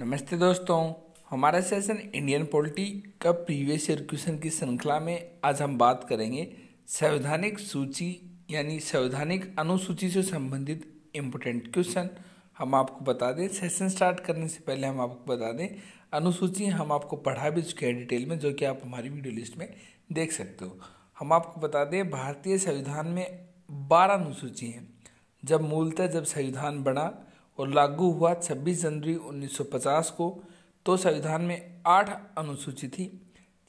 नमस्ते दोस्तों हमारा सेशन इंडियन पॉलिटी का प्रीवियस ईयर क्वेश्चन की श्रृंखला में आज हम बात करेंगे संवैधानिक सूची यानी संवैधानिक अनुसूची से संबंधित इम्पोर्टेंट क्वेश्चन हम आपको बता दें सेशन स्टार्ट करने से पहले हम आपको बता दें अनुसूची हम आपको पढ़ा भी चुके हैं डिटेल में जो कि आप हमारी वीडियो लिस्ट में देख सकते हो हम आपको बता दें भारतीय संविधान में बारह अनुसूची हैं जब मूलतः जब संविधान बना और लागू हुआ 26 जनवरी 1950 को तो संविधान में आठ अनुसूची थी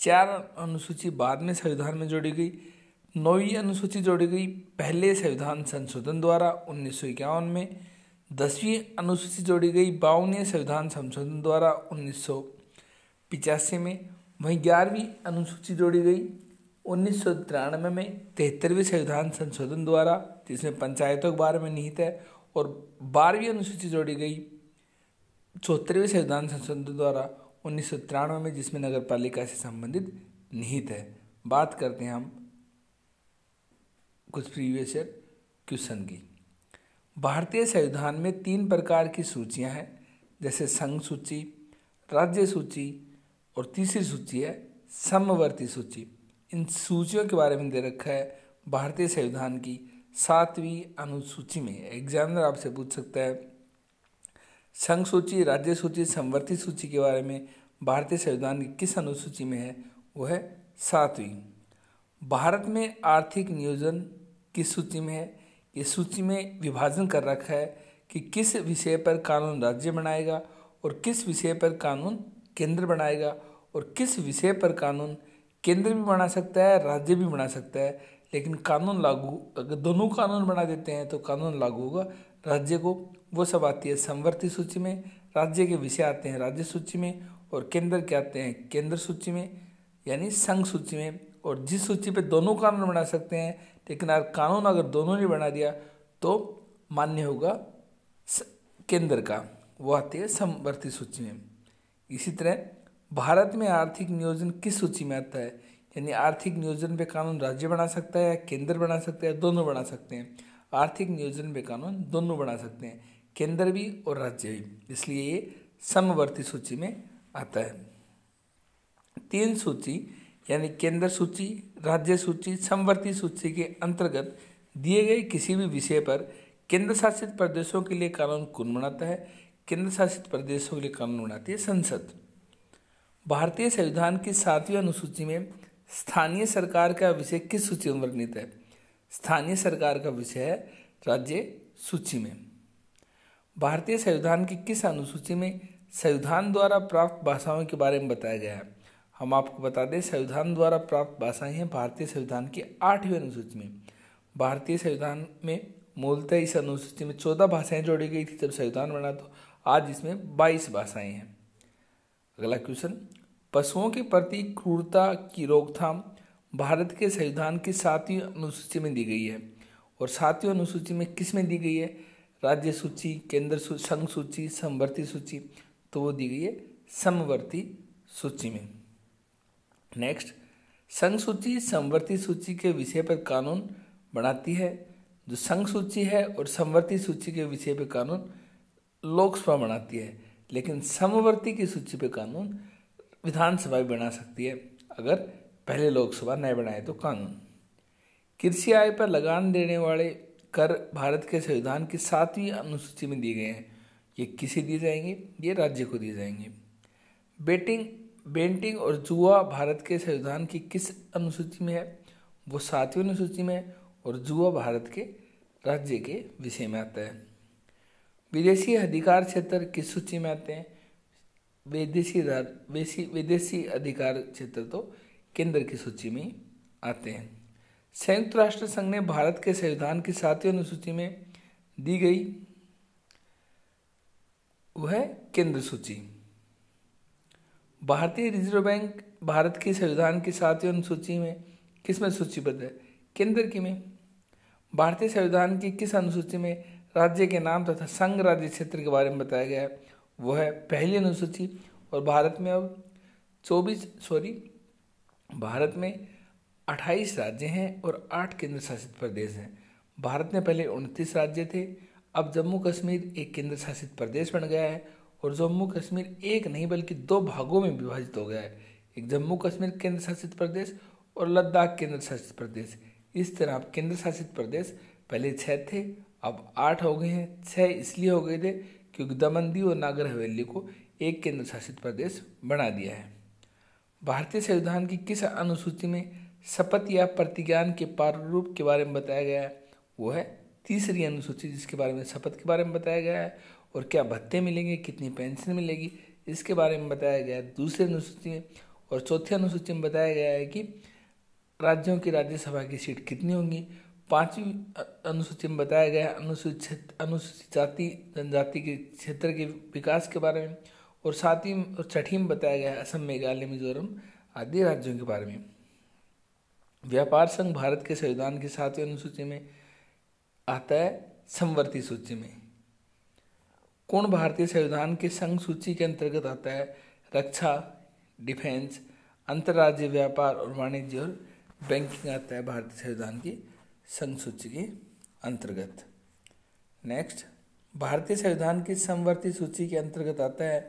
चार अनुसूची बाद में संविधान में जोड़ी गई नौवीं अनुसूची जोड़ी गई पहले संविधान संशोधन द्वारा उन्नीस में दसवीं अनुसूची जोड़ी गई बावनवें संविधान संशोधन द्वारा उन्नीस में वहीं ग्यारहवीं अनुसूची जोड़ी गई उन्नीस में तिहत्तरवें संविधान संशोधन द्वारा जिसमें पंचायतों के बारे में निहित है और बारहवीं अनुसूची जोड़ी गई चौहत्तरवें संविधान संशोधन द्वारा उन्नीस में जिसमें नगर पालिका से संबंधित निहित है बात करते हैं हम कुछ प्रीवियस ईयर क्वेश्चन की भारतीय संविधान में तीन प्रकार की सूचियां हैं जैसे संघ सूची राज्य सूची और तीसरी सूची है समवर्ती सूची इन सूचियों के बारे में दे रखा है भारतीय संविधान की सातवीं अनुसूची में एग्जामिनर आपसे पूछ सकता है संघ सूची राज्य सूची संवर्ती सूची के बारे में भारतीय संविधान की किस अनुसूची में है वो है सातवीं भारत में आर्थिक नियोजन किस सूची में है ये सूची में विभाजन कर रखा है कि किस विषय पर कानून राज्य बनाएगा और किस विषय पर कानून केंद्र बनाएगा और किस विषय पर कानून केंद्र भी बना सकता है राज्य भी बना सकता है लेकिन कानून लागू अगर दोनों कानून बना देते हैं तो कानून लागू होगा राज्य को वो सब आती है समवर्ती सूची में राज्य के विषय आते हैं राज्य सूची में और केंद्र के आते हैं केंद्र सूची में यानी संघ सूची में और जिस सूची पे दोनों कानून बना सकते हैं लेकिन अगर कानून अगर दोनों ने बना दिया तो मान्य होगा केंद्र का वो आती है समवर्ती सूची में इसी तरह भारत में आर्थिक नियोजन किस सूची में आता है यानी आर्थिक नियोजन पे कानून राज्य बना सकता है केंद्र बना सकता है दोनों बना सकते हैं आर्थिक नियोजन पे कानून दोनों बना सकते हैं केंद्र भी और राज्य भी इसलिए ये समवर्ती सूची में आता है तीन सूची यानी केंद्र सूची राज्य सूची समवर्ती सूची के अंतर्गत दिए गए किसी भी विषय पर केंद्र शासित प्रदेशों के लिए कानून कौन बनाता है केंद्र शासित प्रदेशों के लिए कानून बनाती है संसद भारतीय संविधान की सातवीं अनुसूची में स्थानीय सरकार का विषय किस सूची में वर्णित है स्थानीय सरकार का विषय है राज्य सूची में भारतीय संविधान की किस अनुसूची में संविधान द्वारा प्राप्त भाषाओं के बारे में बताया गया है हम आपको बता दें संविधान द्वारा प्राप्त भाषाएं हैं भारतीय संविधान की आठवीं अनुसूची में भारतीय संविधान में मूलतः इस अनुसूची में चौदह भाषाएं जोड़ी गई थी जब संविधान बना तो आज इसमें बाईस भाषाएं हैं अगला क्वेश्चन पशुओं के प्रति क्रूरता की रोकथाम भारत के संविधान की सातवीं अनुसूची में दी गई है और सातवीं अनुसूची में किस में दी गई है राज्य सूची केंद्र संघ सूची समवर्ती सूची तो वो दी गई है समवर्ती सूची में नेक्स्ट संघ सूची समवर्ती सूची के विषय पर कानून बनाती है जो संघ सूची है और समवर्ती सूची के विषय पर कानून लोकसभा बनाती है लेकिन समवर्ती की सूची पर कानून विधानसभा भी बना सकती है अगर पहले लोकसभा न बनाए तो कानून कृषि आय पर लगान देने वाले कर भारत के संविधान की सातवीं अनुसूची में दिए गए हैं ये किसे दिए जाएंगे ये राज्य को दिए जाएंगे बेटिंग बेंटिंग और जुआ भारत के संविधान की किस अनुसूची में है वो सातवीं अनुसूची में है और जुआ भारत के राज्य के विषय में आता है विदेशी अधिकार क्षेत्र किस सूची में आते हैं विदेशी विदेशी विदेशी अधिकार क्षेत्र तो केंद्र की सूची में आते हैं संयुक्त राष्ट्र संघ ने भारत के संविधान की सातवीं अनुसूची में दी गई वह केंद्र सूची भारतीय रिजर्व बैंक भारत की संविधान की सातवीं अनुसूची में किस में सूचीबद्ध है केंद्र की में भारतीय संविधान की किस अनुसूची में राज्य के नाम तथा संघ राज्य क्षेत्र के बारे में बताया गया है वो है पहली अनुसूची और भारत में अब चौबीस सॉरी भारत में अट्ठाईस राज्य हैं और आठ केंद्र शासित प्रदेश हैं भारत में पहले उनतीस राज्य थे अब जम्मू कश्मीर एक केंद्र शासित प्रदेश बन गया है और जम्मू कश्मीर एक नहीं बल्कि दो भागों में विभाजित हो गया है एक जम्मू कश्मीर केंद्र शासित प्रदेश और लद्दाख केंद्र शासित प्रदेश इस तरह अब केंद्र शासित प्रदेश पहले छः थे अब आठ हो गए हैं छः इसलिए हो गए थे क्योंकि दमनदीव और नागर हवेली को एक केंद्र शासित प्रदेश बना दिया है भारतीय संविधान की किस अनुसूची में शपथ या प्रतिज्ञान के प्रारूप के बारे में बताया गया है वो है तीसरी अनुसूची जिसके बारे में शपथ के बारे में बताया गया है और क्या भत्ते मिलेंगे कितनी पेंशन मिलेगी इसके बारे में बताया गया है दूसरी अनुसूची में और चौथी अनुसूची में बताया गया है कि राज्यों की राज्यसभा की सीट कितनी होंगी पांचवी अनुसूची में बताया गया अनुसूचित अनुसूचित जाति जनजाति के क्षेत्र के विकास के बारे में और सातवीं और छठी में बताया गया असम मेघालय मिजोरम आदि राज्यों के बारे में व्यापार संघ भारत के संविधान की सातवीं अनुसूची में आता है समवर्ती सूची में कौन भारतीय संविधान के संघ सूची के अंतर्गत आता है रक्षा डिफेंस अंतर्राज्यीय व्यापार और वाणिज्य और बैंकिंग आता है भारतीय संविधान की संघ सूची के अंतर्गत नेक्स्ट भारतीय संविधान की समवर्ती सूची के अंतर्गत आता है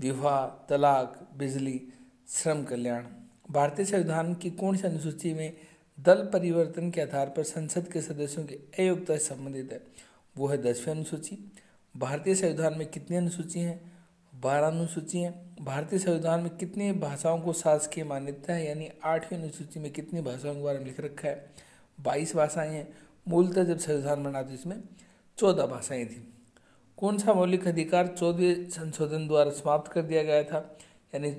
विवाह तलाक बिजली श्रम कल्याण भारतीय संविधान की कौन सी अनुसूची में दल परिवर्तन के आधार पर संसद के सदस्यों की अयोग्यता संबंधित है वो है दसवीं अनुसूची भारतीय संविधान में कितनी अनुसूची हैं बारह अनुसूची हैं भारतीय संविधान में कितनी भाषाओं को शासकीय मान्यता है यानी आठवीं अनुसूची में कितनी भाषाओं के बारे में लिख रखा है बाईस भाषाएं हैं मूलतः जब संविधान बना तो इसमें चौदह भाषाएं थी कौन सा मौलिक अधिकार चौदहवें संशोधन द्वारा समाप्त कर दिया गया था यानी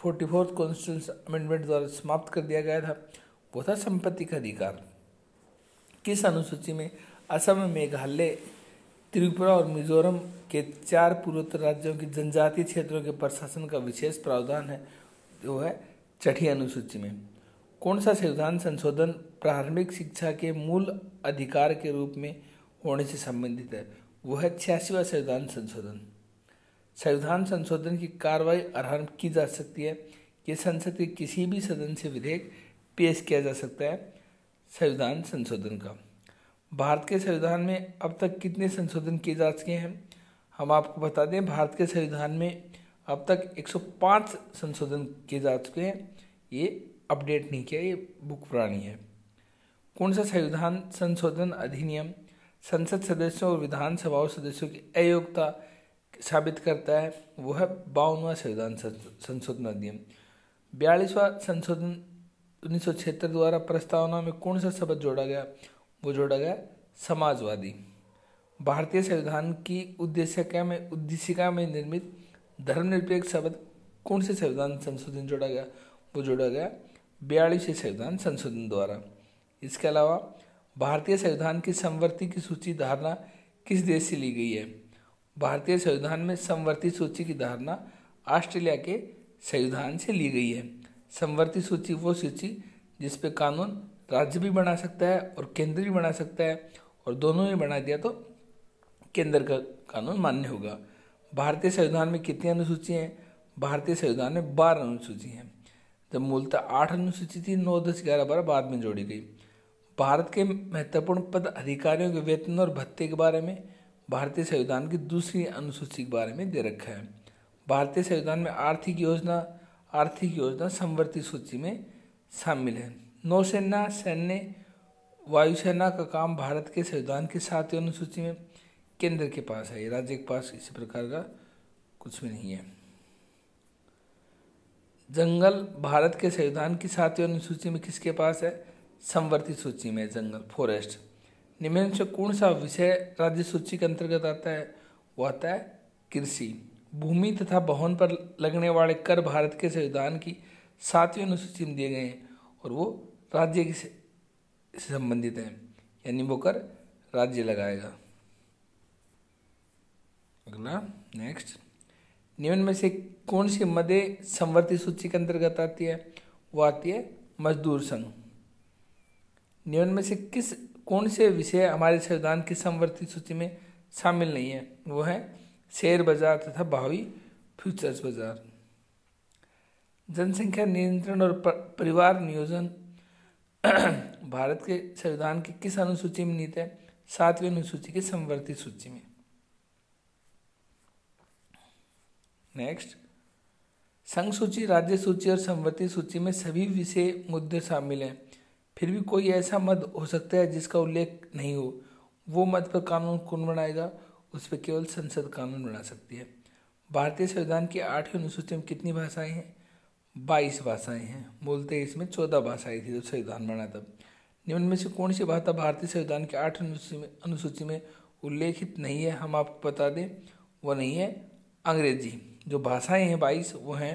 फोर्टी फोर्थ कॉन्स्टिट्यूशन अमेंडमेंट द्वारा समाप्त कर दिया गया था वो था संपत्ति का अधिकार किस अनुसूची में असम मेघालय त्रिपुरा और मिजोरम के चार पूर्वोत्तर राज्यों के जनजातीय क्षेत्रों के प्रशासन का विशेष प्रावधान है जो है छठी अनुसूची में कौन सा संविधान संशोधन प्रारंभिक शिक्षा के मूल अधिकार के रूप में होने से संबंधित है वह है छियासीवा संविधान संशोधन संविधान संशोधन की कार्रवाई आरंभ की जा सकती है ये संसद के किसी भी सदन से विधेयक पेश किया जा सकता है संविधान संशोधन का भारत के संविधान में अब तक कितने संशोधन किए जा चुके हैं हम आपको बता दें भारत के संविधान में अब तक 105 संशोधन किए जा चुके हैं ये अपडेट नहीं किया ये बुक पुरानी है कौन सा संविधान संशोधन अधिनियम संसद सदस्यों और विधानसभा सदस्यों की अयोग्यता साबित करता है वो है बावनवा संविधान संशोधन अधिनियम बयालीसवा संशोधन उन्नीस द्वारा प्रस्तावना में कौन सा शब्द जोड़ा गया वो जोड़ा गया समाजवादी भारतीय संविधान की उद्देश्य में उद्देशिका में निर्मित धर्मनिरपेक्ष शब्द कौन से संविधान संशोधन जोड़ा गया वो जोड़ा गया बयालीसवें संविधान संशोधन द्वारा इसके अलावा भारतीय संविधान की संवर्ति की सूची धारणा किस देश से ली गई है भारतीय संविधान में समवर्ती सूची की धारणा ऑस्ट्रेलिया के संविधान से ली गई है समवर्ती सूची वो सूची जिस पे कानून राज्य भी बना सकता है और केंद्र भी बना सकता है और दोनों ही बना दिया तो केंद्र का कानून मान्य होगा भारतीय संविधान में कितनी अनुसूची हैं भारतीय संविधान में बारह अनुसूची हैं जब मूलतः आठ अनुसूची थी नौ दस ग्यारह बारह बाद में जोड़ी गई भारत के महत्वपूर्ण पद अधिकारियों के वेतन और भत्ते के बारे में भारतीय संविधान की दूसरी अनुसूची के बारे में दे रखा है भारतीय संविधान में आर्थिक योजना आर्थिक योजना संवर्ती सूची में शामिल है नौसेना सैन्य वायुसेना का काम भारत के संविधान की सातवीं अनुसूची में केंद्र के पास है राज्य के पास इसी प्रकार का कुछ भी नहीं है जंगल भारत के संविधान की सातवीं अनुसूची में किसके पास है संवर्ती सूची में जंगल फॉरेस्ट निम्न से कौन सा विषय राज्य सूची के अंतर्गत आता है वो आता है कृषि भूमि तथा भवन पर लगने वाले कर भारत के संविधान की सातवीं अनुसूची में दिए गए हैं और वो राज्य से संबंधित हैं यानी वो कर राज्य लगाएगा अगला नेक्स्ट निम्न में से कौन सी मदे संवर्ती सूची के अंतर्गत आती है वो आती है मजदूर संघ निम्न में से किस कौन से विषय हमारे संविधान की संवर्ती सूची में शामिल नहीं है वो है शेयर बाजार तथा भावी फ्यूचर्स बाजार जनसंख्या नियंत्रण और परिवार नियोजन भारत के संविधान की किस अनुसूची में नीत है सातवीं अनुसूची की संवर्ती सूची में नेक्स्ट संघ सूची राज्य सूची और संवृत्ति सूची में सभी विषय मुद्दे शामिल हैं फिर भी कोई ऐसा मत हो सकता है जिसका उल्लेख नहीं हो वो मत पर कानून कौन बनाएगा उस पर केवल संसद कानून बना सकती है भारतीय संविधान की आठवीं अनुसूची में कितनी भाषाएं हैं बाईस भाषाएं हैं बोलते इसमें चौदह भाषाएं थी जब संविधान बना था निम्न में से कौन सी भाषा भारतीय संविधान की आठ अनुसूची में अनुसूची में उल्लेखित नहीं है हम आपको बता दें वो नहीं है अंग्रेजी जो भाषाएं हैं बाईस वो हैं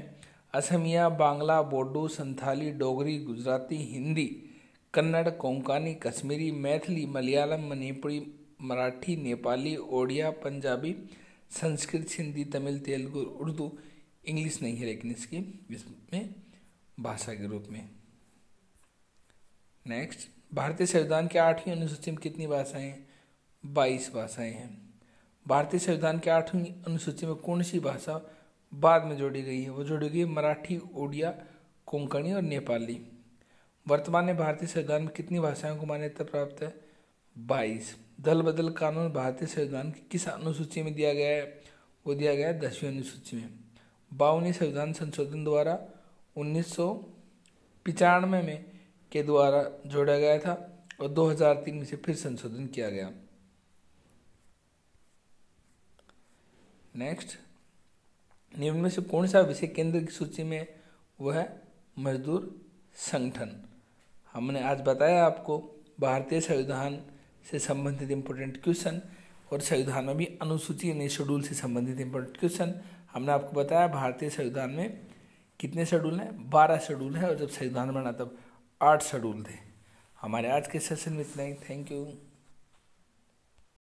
असमिया बांग्ला बोडो संथाली डोगरी गुजराती हिंदी कन्नड़ कोंकानी कश्मीरी मैथिली मलयालम मणिपुरी मराठी नेपाली ओडिया पंजाबी संस्कृत सिंधी तमिल तेलुगु उर्दू इंग्लिश नहीं है लेकिन इसकी इसमें भाषा के रूप में नेक्स्ट भारतीय संविधान के आठवीं अनुसूची में कितनी भाषाएं हैं बाईस भाषाएं हैं भारतीय संविधान के आठवीं अनुसूची में कौन सी भाषा बाद में जोड़ी गई है वो जोड़ी गई मराठी ओडिया कोंकणी और नेपाली वर्तमान में भारतीय संविधान में कितनी भाषाओं को मान्यता प्राप्त है बाईस दल बदल कानून भारतीय संविधान की किस अनुसूची में दिया गया है वो दिया गया है दसवीं अनुसूची में बावनी संविधान संशोधन द्वारा उन्नीस सौ में के द्वारा जोड़ा गया था और 2003 में से फिर संशोधन किया गया नेक्स्ट निम्न में से कौन सा विषय केंद्र की सूची में वह है मजदूर संगठन हमने आज बताया आपको भारतीय संविधान से संबंधित इम्पोर्टेंट क्वेश्चन और संविधान में भी अनुसूची यानी शेड्यूल से संबंधित इम्पोर्टेंट क्वेश्चन हमने आपको बताया भारतीय संविधान में कितने शेड्यूल हैं बारह शेड्यूल हैं और जब संविधान बना तब आठ शेड्यूल थे हमारे आज के सेशन में इतना ही थैंक यू